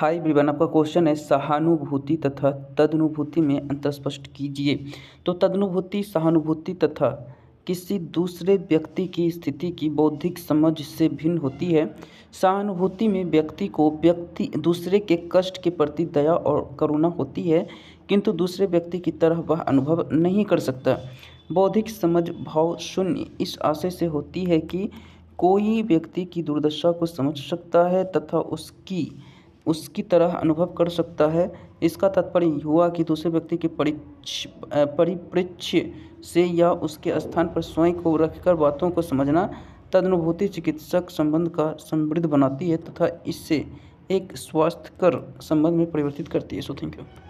हाय ब्रिवन आपका क्वेश्चन है सहानुभूति तथा तदनुभूति में अंतर स्पष्ट कीजिए तो तदनुभूति सहानुभूति तथा किसी दूसरे व्यक्ति की स्थिति की बौद्धिक समझ से भिन्न होती है सहानुभूति में व्यक्ति को व्यक्ति दूसरे के कष्ट के प्रति दया और करुणा होती है किंतु दूसरे व्यक्ति की तरह वह अनुभव नहीं कर सकता बौद्धिक समझ भाव शून्य इस आशय से होती है कि कोई व्यक्ति की दुर्दशा को समझ सकता है तथा उसकी उसकी तरह अनुभव कर सकता है इसका तात्पर्य हुआ कि दूसरे व्यक्ति के परिप्रेक्ष्य से या उसके स्थान पर स्वयं को रखकर बातों को समझना तदनुभूति चिकित्सक संबंध का समृद्ध बनाती है तथा इससे एक स्वास्थ्यकर संबंध में परिवर्तित करती है सो थैंक यू